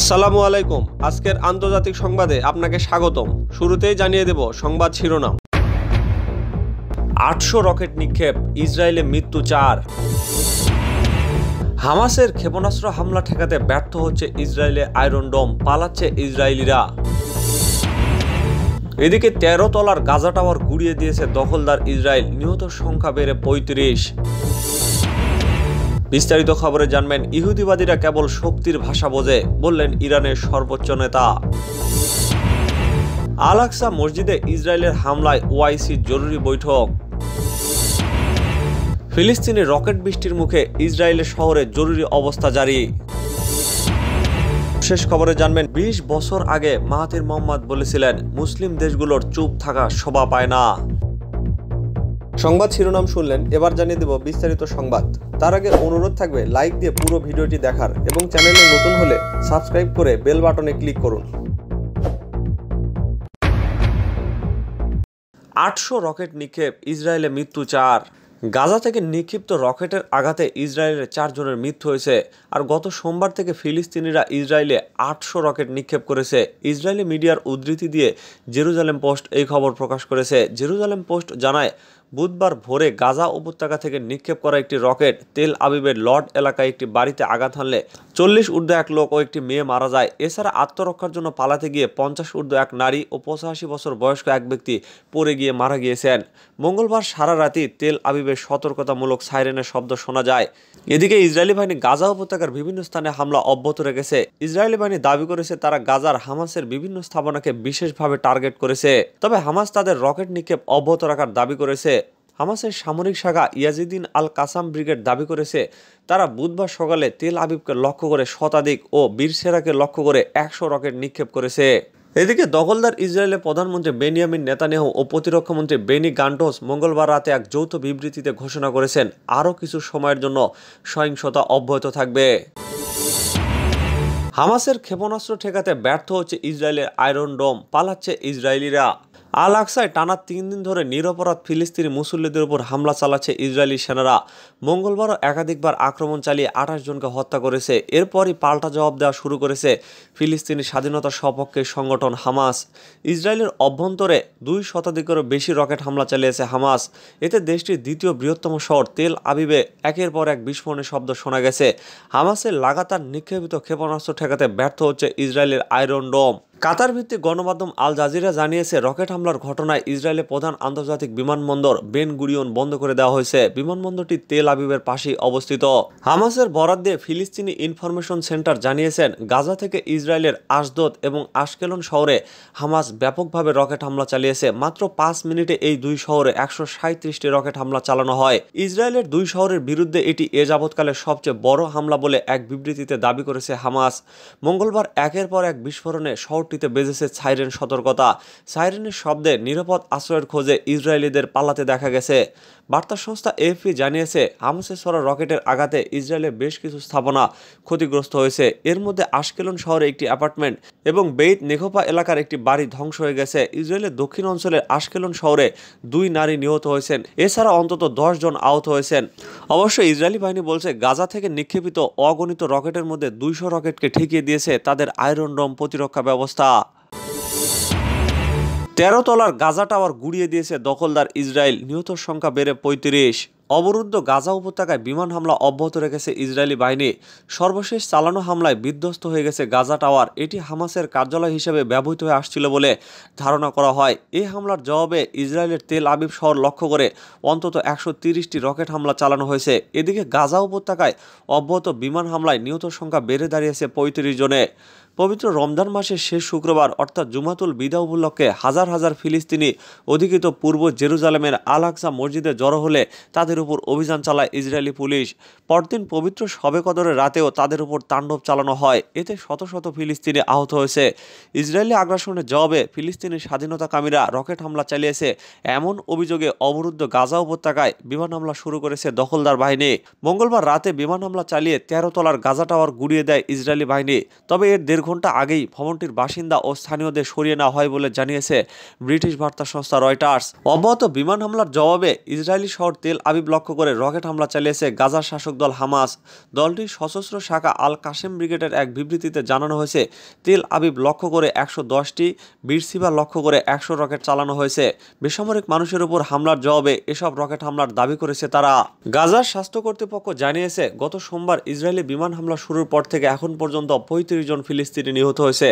আসসালামু আলাইকুম আজকের আন্তর্জাতিক সংবাদে আপনাকে স্বাগতম শুরুতেই জানিয়ে দেব সংবাদ শিরোনাম আটশো রকেট নিক্ষেপ ইসরায়েলে মৃত্যু চার হামাসের ক্ষেপণাস্ত্র হামলা ঠেকাতে ব্যর্থ হচ্ছে ইসরায়েলে আয়রন ডোম পালাচ্ছে ইসরায়েলিরা এদিকে তেরো তলার গাজা টাওয়ার গুড়িয়ে দিয়েছে দখলদার ইসরায়েল নিহত সংখ্যা বেড়ে পঁয়ত্রিশ বিস্তারিত খবরে জানবেন ইহুদিবাদীরা কেবল শক্তির ভাষা বোঝে বললেন ইরানের সর্বোচ্চ নেতা আলাক্সা মসজিদে ইসরায়েলের হামলায় ওআইসি জরুরি বৈঠক ফিলিস্তিনে রকেট বৃষ্টির মুখে ইসরায়েলের শহরে জরুরি অবস্থা জারি শেষ খবরে জানবেন ২০ বছর আগে মাহাতির মোহাম্মদ বলেছিলেন মুসলিম দেশগুলোর চুপ থাকা শোভা পায় না সংবাদ শিরোনাম শুনলেন এবার জানিয়ে দেব বিস্তারিত সংবাদ তার আগে অনুরোধ থাকবে লাইক দিয়ে পুরো ভিডিওটি দেখার এবং চ্যানেলে নতুন হলে সাবস্ক্রাইব করে বেল বাটনে ক্লিক করুন আটশো রকেট নিক্ষেপ ইসরায়েলে মৃত্যু চার গাজা থেকে নিক্ষিপ্ত রকেটের আঘাতে ইসরায়েলের চারজনের মৃত্যু হয়েছে আর গত সোমবার থেকে ফিলিস্তিনিরা ইসরায়েলে আটশো রকেট নিক্ষেপ করেছে ইসরায়েলি মিডিয়ার উদ্ধৃতি দিয়ে জেরুজালেম পোস্ট এই খবর প্রকাশ করেছে জেরুজালেম পোস্ট জানায় বুধবার ভোরে গাজা উপত্যকা থেকে নিক্ষেপ করা একটি রকেট তেল আবিবের লর্ড এলাকায় একটি বাড়িতে আঘাত হানলে চল্লিশ ঊর্ধ্ব এক লোক ও একটি মেয়ে মারা যায় এছাড়া আত্মরক্ষার জন্য পালাতে গিয়ে পঞ্চাশ ঊর্ধ্ব এক নারী ও পঁচাশি বছর বয়স্ক এক ব্যক্তি পড়ে গিয়ে মারা গিয়েছেন মঙ্গলবার সারা রাতি তেল আবিবের সতর্কতামূলক সাইরেনের শব্দ শোনা যায় এদিকে ইসরায়েলি বাহিনী গাজা উপত্যকার বিভিন্ন স্থানে হামলা অব্যাহত রেখেছে ইসরায়েলি বাহিনী দাবি করেছে তারা গাজার হামাসের বিভিন্ন স্থাপনাকে বিশেষভাবে টার্গেট করেছে তবে হামাস তাদের রকেট নিক্ষেপ অব্যাহত রাখার দাবি করেছে হামাসের সামরিক শাখা ইয়াজিদ্দিন আল কাসাম ব্রিগেড দাবি করেছে তারা বুধবার সকালে তেল আবিবকে লক্ষ্য করে শতাধিক ও বীরসেরাকে লক্ষ্য করে একশো রকেট নিক্ষেপ করেছে এদিকে দখলদার ইসরায়েলের প্রধানমন্ত্রী বেনিয়ামিন নেতানিয়াহু ও প্রতিরক্ষামন্ত্রী বেনি গান্টোস মঙ্গলবার রাতে এক যৌথ বিবৃতিতে ঘোষণা করেছেন আরও কিছু সময়ের জন্য সহিংসতা অব্যাহত থাকবে হামাসের ক্ষেপণাস্ত্র ঠেকাতে ব্যর্থ হচ্ছে ইসরায়েলের আয়রন ডোম পালাচ্ছে ইসরায়েলিরা আল আকসায় টানা তিন দিন ধরে নিরপরাধ ফিলিস্তিনি মুসল্লিদের উপর হামলা চালাচ্ছে ইসরায়েলি সেনারা মঙ্গলবারও একাধিকবার আক্রমণ চালিয়ে আঠাশ জনকে হত্যা করেছে এরপরই পাল্টা জবাব দেওয়া শুরু করেছে ফিলিস্তিনি স্বাধীনতা সপক্ষে সংগঠন হামাস ইসরায়েলের অভ্যন্তরে দুই শতাধিকেরও বেশি রকেট হামলা চালিয়েছে হামাস এতে দেশটির দ্বিতীয় বৃহত্তম শহর তেল আবিবে একের পর এক বিস্ফোরণের শব্দ শোনা গেছে হামাসের লাগাতার নিক্ষেপিত ক্ষেপণাস্ত্র ঠেকাতে ব্যর্থ হচ্ছে ইসরায়েলের আয়রন ডোম কাতার ভিত্তিক গণমাধ্যম আল জাজিরা জানিয়েছে রকেট হামলার ঘটনায় ইসরায়েলের প্রধান আন্তর্জাতিক বিমানবন্দর বেন গুরিয়ন বন্ধ করে দেওয়া হয়েছে বিমানবন্দরটি তেল আবিবের পাশেই অবস্থিত হামাসের বরাদ দিয়ে ফিলিস্তিনি ইনফরমেশন সেন্টার জানিয়েছেন গাজা থেকে ইসরায়েলের আশদোদ এবং আশকেলন শহরে হামাস ব্যাপকভাবে রকেট হামলা চালিয়েছে মাত্র পাঁচ মিনিটে এই দুই শহরে একশো সাঁত্রিশটি রকেট হামলা চালানো হয় ইসরায়েলের দুই শহরের বিরুদ্ধে এটি এ যাবৎকালের সবচেয়ে বড় হামলা বলে এক বিবৃতিতে দাবি করেছে হামাস মঙ্গলবার একের পর এক বিস্ফোরণে শহরটিতে বেজেছে সাইরেন সতর্কতা সাইরেনের শব্দে নিরাপদ আশ্রয়ের খোঁজে ইসরায়েলিদের পালাতে দেখা গেছে বার্তা সংস্থা এফপি জানিয়েছে হামসে সরা রকেটের আঘাতে ইসরায়েলের বেশ কিছু স্থাপনা ক্ষতিগ্রস্ত হয়েছে এর মধ্যে আশকেলন শহরে একটি অ্যাপার্টমেন্ট এবং বেইত নেখোপা এলাকার একটি বাড়ি ধ্বংস হয়ে গেছে ইসরায়েলের দক্ষিণ অঞ্চলের আশকেলন শহরে দুই নারী নিহত হয়েছেন এছাড়া অন্তত দশ জন আহত হয়েছেন অবশ্য ইসরায়েলি বাহিনী বলছে গাজা থেকে নিক্ষেপিত অগণিত রকেটের মধ্যে দুইশো রকেটকে ঠেকিয়ে দিয়েছে তাদের আয়রন রম প্রতিরক্ষা ব্যবস্থা তেরো তলার গাজা টাওয়ার গুড়িয়ে দিয়েছে দখলদার ইসরায়েল নিহত সংখ্যা বেড়ে পঁয়ত্রিশ অবরুদ্ধ গাজা উপত্যকায় বিমান হামলা অব্যাহত রেখেছে ইসরায়েলি বাহিনী সর্বশেষ চালানো হামলায় বিধ্বস্ত হয়ে গেছে গাজা টাওয়ার এটি হামাসের কার্যালয় হিসেবে ব্যবহৃত হয়ে আসছিল বলে ধারণা করা হয় এই হামলার জবাবে ইসরায়েলের তেল আবিব শহর লক্ষ্য করে অন্তত একশো তিরিশটি রকেট হামলা চালানো হয়েছে এদিকে গাজা উপত্যকায় অব্যাহত বিমান হামলায় নিহত সংখ্যা বেড়ে দাঁড়িয়েছে পঁয়ত্রিশ জনে পবিত্র রমজান মাসের শেষ শুক্রবার অর্থাৎ জুমাতুল বিদা উপলক্ষে হাজার হাজার ফিলিস্তিনি অধিকৃত পূর্ব জেরুজালেমের আকসা মসজিদে জড়ো হলে তাদের উপর অভিযান চালায় ইসরায়েলি পুলিশ পরদিন পবিত্র শবে কদরের রাতেও তাদের উপর তাণ্ডব চালানো হয় এতে শত শত ফিলিস্তিনি আহত হয়েছে ইসরায়েলি আগ্রাসনের জবাবে ফিলিস্তিনি স্বাধীনতাকামীরা রকেট হামলা চালিয়েছে এমন অভিযোগে অবরুদ্ধ গাজা উপত্যকায় বিমান হামলা শুরু করেছে দখলদার বাহিনী মঙ্গলবার রাতে বিমান হামলা চালিয়ে তেরো তলার গাজা টাওয়ার গুড়িয়ে দেয় ইসরায়েলি বাহিনী তবে এর দেড় ঘন্টা আগেই ভবনটির বাসিন্দা ও স্থানীয়দের সরিয়ে নেওয়া হয় বলে জানিয়েছে ব্রিটিশ বার্তা সংস্থা রয়টার্স অব্যাহত বিমান হামলার জবাবে ইসরায়েলি শহর তেল আবিব লক্ষ্য করে রকেট হামলা চালিয়েছে গাজার শাসক দল হামাস দলটির সশস্ত্র শাখা আল কাশেম ব্রিগেডের এক বিবৃতিতে জানানো হয়েছে তেল আবিব লক্ষ্য করে একশো দশটি বীরসিবা লক্ষ্য করে একশো রকেট চালানো হয়েছে বেসামরিক মানুষের উপর হামলার জবাবে এসব রকেট হামলার দাবি করেছে তারা গাজার স্বাস্থ্য কর্তৃপক্ষ জানিয়েছে গত সোমবার ইসরায়েলি বিমান হামলা শুরুর পর থেকে এখন পর্যন্ত পঁয়ত্রিশ জন ফিলিস্তিনি নিহত হয়েছে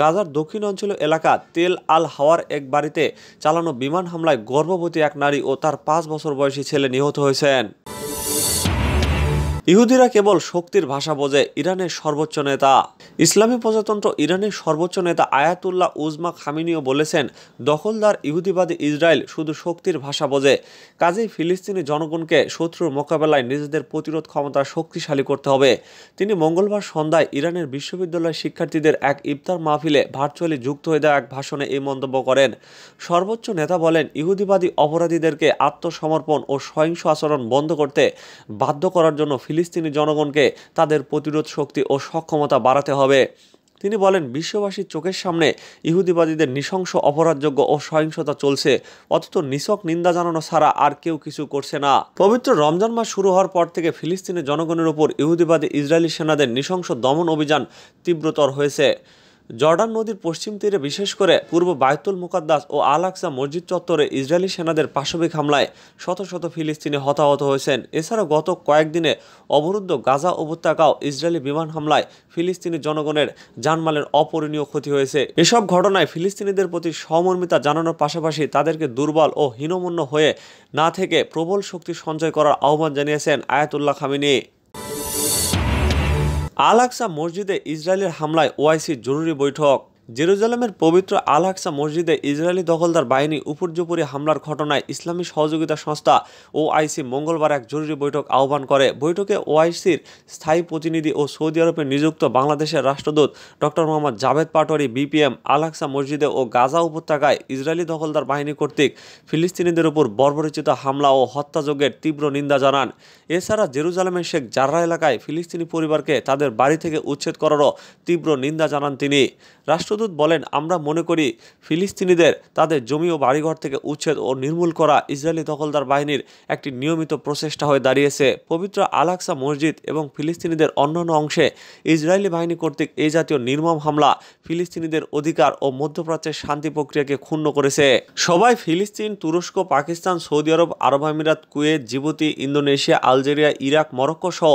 গাজার দক্ষিণ অঞ্চল এলাকা তেল আল হাওয়ার এক বাড়িতে চালানো বিমান হামলায় গর্ভবতী এক নারী ও তার পাঁচ বছর বয়সী ছেলে নিহত thôi sen ইহুদিরা কেবল শক্তির ভাষা বোঝে ইরানের সর্বোচ্চ নেতা ইসলামী প্রজাতন্ত্র ইরানের সর্বোচ্চ নেতা আয়াতুল্লাহ উজমা খামিনিও বলেছেন দখলদার ইহুদিবাদী ইসরায়েল শুধু শক্তির ভাষা বোঝে কাজেই ফিলিস্তিনি জনগণকে শত্রুর মোকাবেলায় নিজেদের প্রতিরোধ ক্ষমতা শক্তিশালী করতে হবে তিনি মঙ্গলবার সন্ধ্যায় ইরানের বিশ্ববিদ্যালয় শিক্ষার্থীদের এক ইফতার মাহফিলে ভার্চুয়ালি যুক্ত হয়ে দেওয়া এক ভাষণে এই মন্তব্য করেন সর্বোচ্চ নেতা বলেন ইহুদিবাদী অপরাধীদেরকে আত্মসমর্পণ ও সহিংস আচরণ বন্ধ করতে বাধ্য করার জন্য ফিলিস্তিনি জনগণকে তাদের প্রতিরোধ শক্তি ও সক্ষমতা বাড়াতে হবে তিনি বলেন বিশ্ববাসীর চোখের সামনে ইহুদিবাদীদের নৃশংস অপরাধযোগ্য ও সহিংসতা চলছে অথচ নিছক নিন্দা জানানো ছাড়া আর কেউ কিছু করছে না পবিত্র রমজান মাস শুরু হওয়ার পর থেকে ফিলিস্তিনি জনগণের উপর ইহুদিবাদী ইসরায়েলি সেনাদের নৃশংস দমন অভিযান তীব্রতর হয়েছে জর্ডান নদীর পশ্চিম তীরে বিশেষ করে পূর্ব বায়তুল মুকাদ্দাস ও আল আকসা মসজিদ চত্বরে ইসরায়েলি সেনাদের পাশবিক হামলায় শত শত ফিলিস্তিনি হতাহত হয়েছেন এছাড়াও গত কয়েকদিনে অবরুদ্ধ গাজা উপত্যকাও ইসরায়েলি বিমান হামলায় ফিলিস্তিনি জনগণের জানমালের অপরণীয় ক্ষতি হয়েছে এসব ঘটনায় ফিলিস্তিনিদের প্রতি সমর্মিতা জানানোর পাশাপাশি তাদেরকে দুর্বল ও হীনমন্য হয়ে না থেকে প্রবল শক্তি সঞ্চয় করার আহ্বান জানিয়েছেন আয়াতুল্লাহ খামিনী আল আকসা মসজিদে ইসরায়েলের হামলায় ওআইসির জরুরি বৈঠক জেরুজালেমের পবিত্র আল মসজিদে ইসরায়েলি দখলদার বাহিনী উপর্যুপুরি হামলার ঘটনায় ইসলামী সহযোগিতা সংস্থা ওআইসি মঙ্গলবার এক জরুরি বৈঠক আহ্বান করে বৈঠকে ওআইসির স্থায়ী প্রতিনিধি ও সৌদি আরবে নিযুক্ত বাংলাদেশের রাষ্ট্রদূত ডক্টর মোহাম্মদ জাভেদ পাটোয়ারি বিপিএম আল মসজিদে ও গাজা উপত্যকায় ইসরায়েলি দখলদার বাহিনী কর্তৃক ফিলিস্তিনিদের উপর বর্বরিচিত হামলা ও হত্যাযজ্ঞের তীব্র নিন্দা জানান এছাড়া জেরুজালেমের শেখ জাররা এলাকায় ফিলিস্তিনি পরিবারকে তাদের বাড়ি থেকে উচ্ছেদ করারও তীব্র নিন্দা জানান তিনি রাষ্ট্র রাষ্ট্রদূত বলেন আমরা মনে করি ফিলিস্তিনিদের তাদের জমি ও বাড়িঘর থেকে উচ্ছেদ ও নির্মূল করা ইসরায়েলি দখলদার বাহিনীর একটি নিয়মিত প্রচেষ্টা হয়ে দাঁড়িয়েছে পবিত্র আলাকসা মসজিদ এবং ফিলিস্তিনিদের অন্যান্য অংশে ইসরায়েলি বাহিনী কর্তৃক এই জাতীয় নির্মম হামলা ফিলিস্তিনিদের অধিকার ও মধ্যপ্রাচ্যের শান্তি প্রক্রিয়াকে ক্ষুণ্ণ করেছে সবাই ফিলিস্তিন তুরস্ক পাকিস্তান সৌদি আরব আরব আমিরাত Kuwait Djibouti Indonesia Algeria Iraq Morocco সহ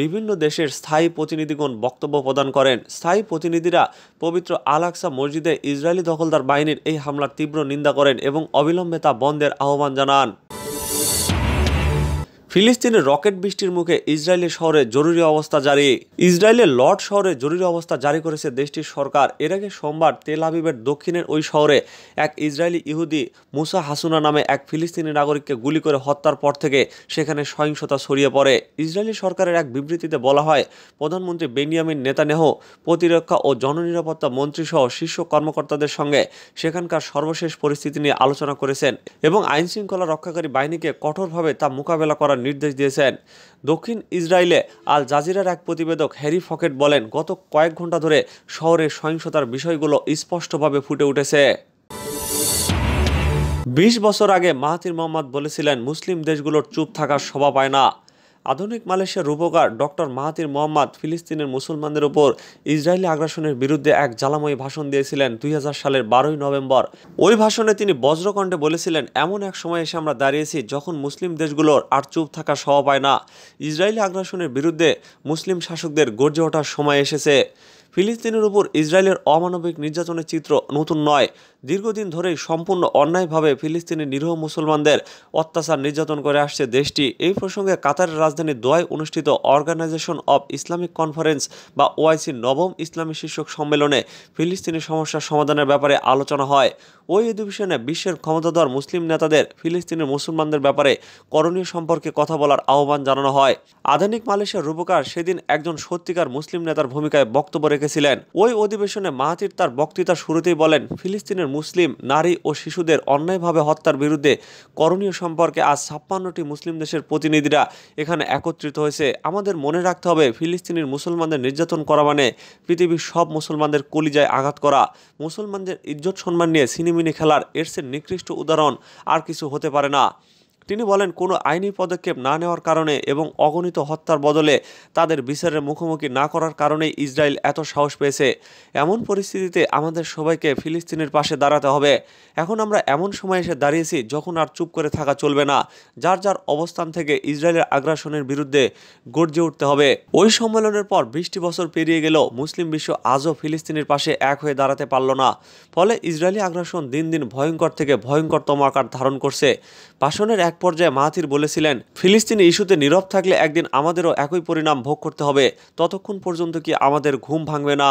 বিভিন্ন দেশের স্থায়ী প্রতিনিধিগণ বক্তব্য প্রদান করেন স্থায়ী প্রতিনিধিরা পবিত্র আলা আলাকসা মসজিদে ইসরায়েলি দখলদার বাহিনীর এই হামলার তীব্র নিন্দা করেন এবং অবিলম্বে তা বন্ধের আহ্বান জানান ফিলিস্তিনের রকেট বৃষ্টির মুখে ইসরায়েলের শহরে জরুরি অবস্থা জারি ইসরায়েলের লর্ড শহরে জরুরি অবস্থা জারি করেছে দেশটির সরকার এর আগে সোমবার তেল আবিবের দক্ষিণের ওই শহরে এক ইসরায়েলি ইহুদি মুসা হাসুনা নামে এক ফিলিস্তিনি নাগরিককে গুলি করে হত্যার পর থেকে সেখানে সহিংসতা ছড়িয়ে পড়ে ইসরায়েলি সরকারের এক বিবৃতিতে বলা হয় প্রধানমন্ত্রী বেনিয়ামিন নেতানেহ প্রতিরক্ষা ও জননিরাপত্তা মন্ত্রীসহ শীর্ষ কর্মকর্তাদের সঙ্গে সেখানকার সর্বশেষ পরিস্থিতি নিয়ে আলোচনা করেছেন এবং আইনশৃঙ্খলা রক্ষাকারী বাহিনীকে কঠোরভাবে তা মোকাবেলা করার নির্দেশ দিয়েছেন দক্ষিণ ইসরায়েলে আল জাজিরার এক প্রতিবেদক হ্যারি ফকেট বলেন গত কয়েক ঘন্টা ধরে শহরে সহিংসতার বিষয়গুলো স্পষ্টভাবে ফুটে উঠেছে বিশ বছর আগে মাহাতির মোহাম্মদ বলেছিলেন মুসলিম দেশগুলোর চুপ থাকার শোভা পায় না আধুনিক মালয়েশিয়ার রূপকার ডক্টর মাহাতির মোহাম্মদ ফিলিস্তিনের মুসলমানদের ওপর ইসরায়েলি আগ্রাসনের বিরুদ্ধে এক জ্বালাময়ী ভাষণ দিয়েছিলেন দুই সালের বারোই নভেম্বর ওই ভাষণে তিনি বজ্রকণ্ঠে বলেছিলেন এমন এক সময় এসে আমরা দাঁড়িয়েছি যখন মুসলিম দেশগুলোর আর চুপ থাকা সহ পায় না ইসরায়েলি আগ্রাসনের বিরুদ্ধে মুসলিম শাসকদের গর্জে ওঠার সময় এসেছে ফিলিস্তিনের উপর ইসরায়েলের অমানবিক নির্যাতনের চিত্র নতুন নয় দীর্ঘদিন ধরেই সম্পূর্ণ অন্যায়ভাবে ফিলিস্তিনি নিরীহ মুসলমানদের অত্যাচার নির্যাতন করে আসছে দেশটি এই প্রসঙ্গে কাতারের রাজধানী দোয়ায় অনুষ্ঠিত অর্গানাইজেশন অব ইসলামিক কনফারেন্স বা ওআইসির নবম ইসলামী শীর্ষক সম্মেলনে ফিলিস্তিনি সমস্যার সমাধানের ব্যাপারে আলোচনা হয় ওই অধিবেশনে বিশ্বের ক্ষমতাধর মুসলিম নেতাদের ফিলিস্তিনের মুসলমানদের ব্যাপারে করণীয় সম্পর্কে কথা বলার আহ্বান জানানো হয় আধুনিক মালয়েশিয়ার রূপকার সেদিন একজন সত্যিকার মুসলিম নেতার ভূমিকায় বক্তব্য রেখে রেখেছিলেন ওই অধিবেশনে মাহাতির তার বক্তৃতা শুরুতেই বলেন ফিলিস্তিনের মুসলিম নারী ও শিশুদের অন্যায়ভাবে হত্যার বিরুদ্ধে করণীয় সম্পর্কে আজ ছাপ্পান্নটি মুসলিম দেশের প্রতিনিধিরা এখানে একত্রিত হয়েছে আমাদের মনে রাখতে হবে ফিলিস্তিনের মুসলমানদের নির্যাতন করা মানে পৃথিবীর সব মুসলমানদের কলিজায় আঘাত করা মুসলমানদের ইজ্জত সম্মান নিয়ে সিনেমিনি খেলার এরসের নিকৃষ্ট উদাহরণ আর কিছু হতে পারে না তিনি বলেন কোনো আইনি পদক্ষেপ না নেওয়ার কারণে এবং অগণিত হত্যার বদলে তাদের বিচারের মুখোমুখি না করার কারণে ইসরায়েল এত সাহস পেয়েছে এমন পরিস্থিতিতে আমাদের সবাইকে ফিলিস্তিনের পাশে দাঁড়াতে হবে এখন আমরা এমন সময় এসে দাঁড়িয়েছি যখন আর চুপ করে থাকা চলবে না যার যার অবস্থান থেকে ইসরায়েলের আগ্রাসনের বিরুদ্ধে গর্জে উঠতে হবে ওই সম্মেলনের পর বৃষ্টি বছর পেরিয়ে গেলেও মুসলিম বিশ্ব আজও ফিলিস্তিনের পাশে এক হয়ে দাঁড়াতে পারল না ফলে ইসরায়েলি আগ্রাসন দিন দিন ভয়ঙ্কর থেকে ভয়ঙ্করতম আকার ধারণ করছে ভাষণের এক এক পর্যায়ে মাহাতির বলেছিলেন ফিলিস্তিনি ইস্যুতে নীরব থাকলে একদিন আমাদেরও একই পরিণাম ভোগ করতে হবে ততক্ষণ পর্যন্ত কি আমাদের ঘুম ভাঙবে না